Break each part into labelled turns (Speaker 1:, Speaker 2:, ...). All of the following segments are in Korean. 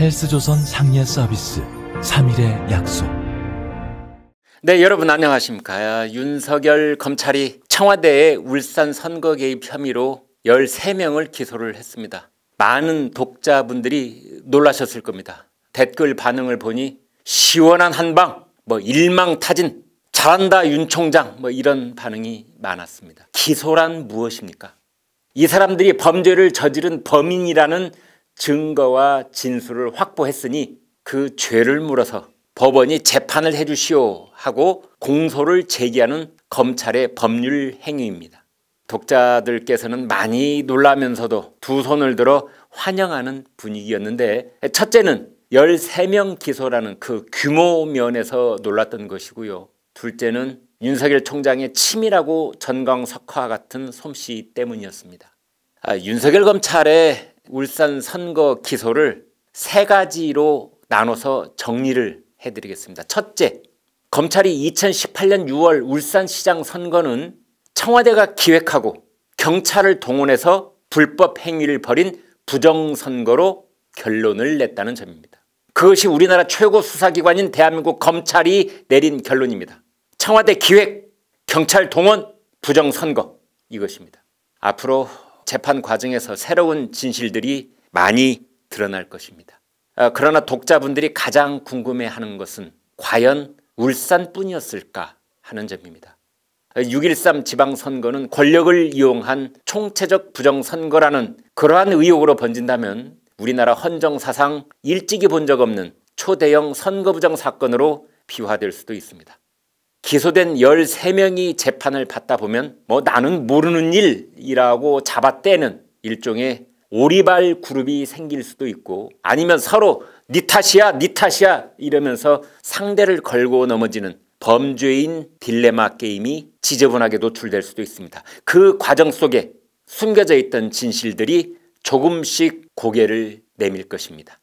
Speaker 1: 헬스조선 상예 서비스 3일의 약속. 네, 여러분 안녕하십니까. 윤석열 검찰이 청와대에 울산 선거 개입 혐의로 13명을 기소를 했습니다. 많은 독자분들이 놀라셨을 겁니다. 댓글 반응을 보니 시원한 한방, 뭐 일망타진, 잘한다 윤 총장 뭐 이런 반응이 많았습니다. 기소란 무엇입니까? 이 사람들이 범죄를 저지른 범인이라는 증거와 진술을 확보했으니 그 죄를 물어서 법원이 재판을 해주시오 하고 공소를 제기하는 검찰의 법률 행위입니다. 독자들께서는 많이 놀라면서도 두 손을 들어 환영하는 분위기였는데 첫째는 13명 기소라는 그 규모 면에서 놀랐던 것이고요. 둘째는 윤석열 총장의 치밀하고 전광석화 같은 솜씨 때문이었습니다. 아, 윤석열 검찰의 울산 선거 기소를 세 가지로 나눠서 정리를 해드리겠습니다. 첫째, 검찰이 2018년 6월 울산시장 선거는 청와대가 기획하고 경찰을 동원해서 불법 행위를 벌인 부정선거로 결론을 냈다는 점입니다. 그것이 우리나라 최고 수사기관인 대한민국 검찰이 내린 결론입니다. 청와대 기획, 경찰 동원, 부정선거 이것입니다. 앞으로 재판 과정에서 새로운 진실들이 많이 드러날 것입니다. 아, 그러나 독자분들이 가장 궁금해하는 것은 과연 울산뿐이었을까 하는 점입니다. 6.13 아, 지방선거는 권력을 이용한 총체적 부정선거라는 그러한 의혹으로 번진다면 우리나라 헌정사상 일찍이 본 적 없는 초대형 선거부정 사건으로 비화될 수도 있습니다. 기소된 13명이 재판을 받다 보면 뭐 나는 모르는 일이라고 잡아떼는 일종의 오리발 그룹이 생길 수도 있고 아니면 서로 니 탓이야 니 탓이야 이러면서 상대를 걸고 넘어지는 범죄인 딜레마 게임이 지저분하게 노출될 수도 있습니다. 그 과정 속에 숨겨져 있던 진실들이 조금씩 고개를 내밀 것입니다.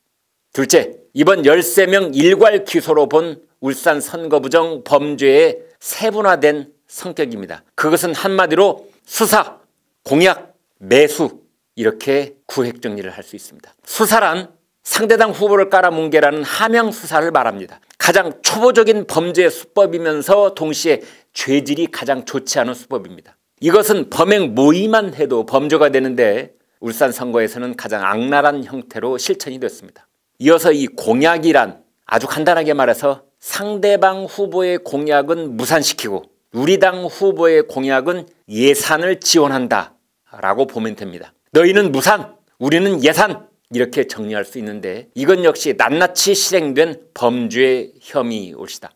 Speaker 1: 둘째, 이번 13명 일괄 기소로 본 울산 선거부정 범죄의 세분화된 성격입니다. 그것은 한마디로 수사, 공약, 매수 이렇게 구획 정리를 할 수 있습니다. 수사란 상대당 후보를 깔아뭉개라는 함양 수사를 말합니다. 가장 초보적인 범죄 수법이면서 동시에 죄질이 가장 좋지 않은 수법입니다. 이것은 범행 모의만 해도 범죄가 되는데 울산 선거에서는 가장 악랄한 형태로 실천이 됐습니다. 이어서 이 공약이란 아주 간단하게 말해서 상대방 후보의 공약은 무산시키고 우리 당 후보의 공약은 예산을 지원한다 라고 보면 됩니다. 너희는 무산 우리는 예산 이렇게 정리할 수 있는데 이건 역시 낱낱이 실행된 범죄 혐의 옳시다.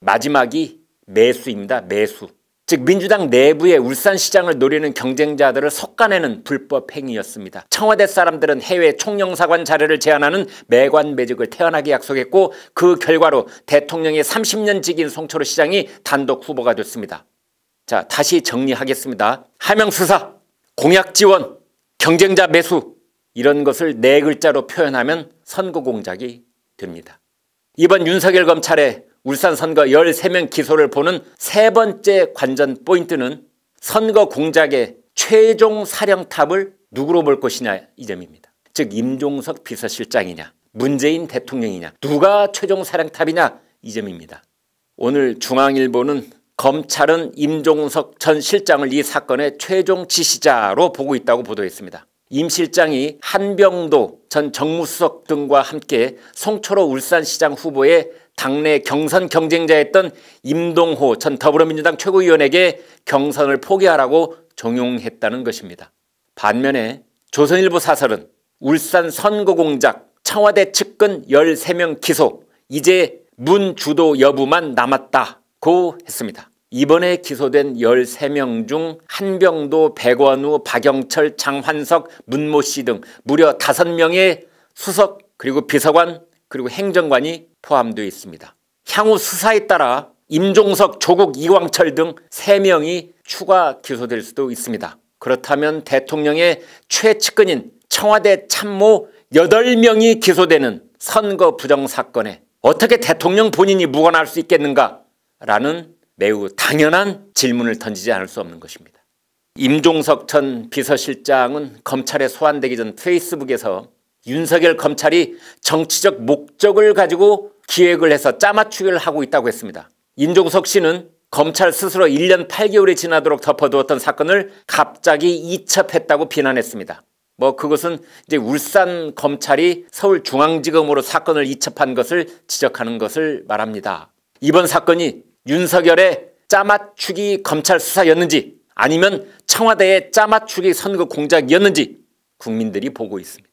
Speaker 1: 마지막이 매수입니다. 매수. 즉 민주당 내부의 울산시장을 노리는 경쟁자들을 솎아내는 불법 행위였습니다. 청와대 사람들은 해외 총영사관 자료를 제안하는 매관매직을 태어나게 약속했고 그 결과로 대통령의 30년 직인 송철호 시장이 단독 후보가 됐습니다. 자 다시 정리하겠습니다. 하명수사, 공약지원, 경쟁자 매수 이런 것을 네 글자로 표현하면 선거공작이 됩니다. 이번 윤석열 검찰의 울산 선거 13명 기소를 보는 세 번째 관전 포인트는 선거 공작의 최종 사령탑을 누구로 볼 것이냐 이 점입니다. 즉 임종석 비서실장이냐 문재인 대통령이냐 누가 최종 사령탑이냐 이 점입니다. 오늘 중앙일보는 검찰은 임종석 전 실장을 이 사건의 최종 지시자로 보고 있다고 보도했습니다. 임 실장이 한병도 전 정무수석 등과 함께 송초로 울산시장 후보의 당내 경선 경쟁자였던 임동호 전 더불어민주당 최고위원에게 경선을 포기하라고 종용했다는 것입니다. 반면에 조선일보 사설은 울산 선거공작 청와대 측근 13명 기소 이제 문 주도 여부만 남았다고 했습니다. 이번에 기소된 13명 중 한병도, 백원우, 박영철, 장환석, 문모 씨등 무려 5명의 수석 그리고 비서관 그리고 행정관이 포함되어 있습니다. 향후 수사에 따라 임종석, 조국, 이광철 등 3명이 추가 기소될 수도 있습니다. 그렇다면 대통령의 최측근인 청와대 참모 8명이 기소되는 선거 부정 사건에 어떻게 대통령 본인이 무관할 수 있겠는가? 라는 매우 당연한 질문을 던지지 않을 수 없는 것입니다. 임종석 전 비서실장은 검찰에 소환되기 전 페이스북에서 윤석열 검찰이 정치적 목적을 가지고 기획을 해서 짜맞추기를 하고 있다고 했습니다. 임종석 씨는 검찰 스스로 1년 8개월이 지나도록 덮어두었던 사건을 갑자기 이첩했다고 비난했습니다. 뭐 그것은 이제 울산 검찰이 서울중앙지검으로 사건을 이첩한 것을 지적하는 것을 말합니다. 이번 사건이 윤석열의 짜맞추기 검찰 수사였는지 아니면 청와대의 짜맞추기 선거 공작이었는지 국민들이 보고 있습니다.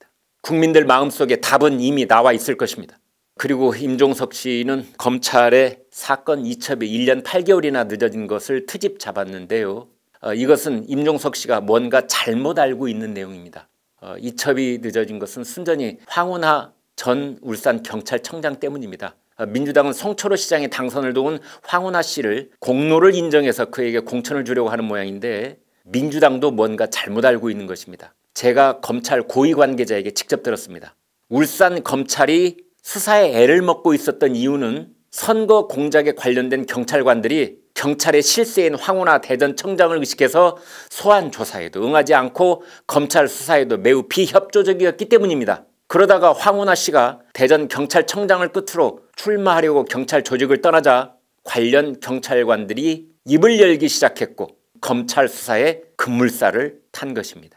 Speaker 1: 국민들 마음속에 답은 이미 나와 있을 것입니다. 그리고 임종석 씨는 검찰의 사건 이첩이 1년 8개월이나 늦어진 것을 트집 잡았는데요. 어, 이것은 임종석 씨가 뭔가 잘못 알고 있는 내용입니다. 어, 이첩이 늦어진 것은 순전히 황운하 전 울산 경찰청장 때문입니다. 어, 민주당은 송철호 시장의 당선을 도운 황운하 씨를 공로를 인정해서 그에게 공천을 주려고 하는 모양인데 민주당도 뭔가 잘못 알고 있는 것입니다. 제가 검찰 고위 관계자에게 직접 들었습니다. 울산 검찰이 수사에 애를 먹고 있었던 이유는 선거 공작에 관련된 경찰관들이 경찰의 실세인 황우나 대전 청장을 의식해서 소환 조사에도 응하지 않고 검찰 수사에도 매우 비협조적이었기 때문입니다. 그러다가 황우나 씨가 대전 경찰청장을 끝으로 출마하려고 경찰 조직을 떠나자 관련 경찰관들이 입을 열기 시작했고 검찰 수사에 급물살을 탄 것입니다.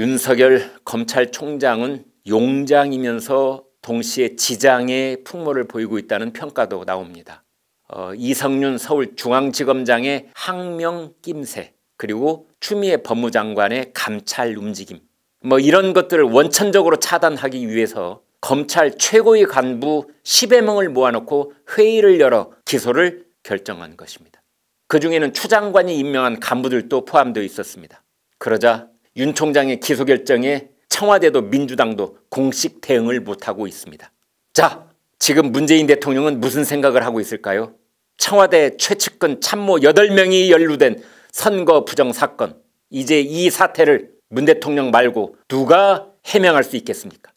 Speaker 1: 윤석열 검찰총장은 용장이면서 동시에 지장의 풍모를 보이고 있다는 평가도 나옵니다. 어, 이성윤 서울중앙지검장의 항명 낌새 그리고 추미애 법무장관의 감찰 움직임 뭐 이런 것들을 원천적으로 차단하기 위해서 검찰 최고위 간부 10여 명을 모아놓고 회의를 열어 기소를 결정한 것입니다. 그 중에는 추 장관이 임명한 간부들도 포함되어 있었습니다. 그러자 윤 총장의 기소 결정에 청와대도 민주당도 공식 대응을 못하고 있습니다. 자, 지금 문재인 대통령은 무슨 생각을 하고 있을까요? 청와대 최측근 참모 8명이 연루된 선거 부정 사건. 이제 이 사태를 문 대통령 말고 누가 해명할 수 있겠습니까?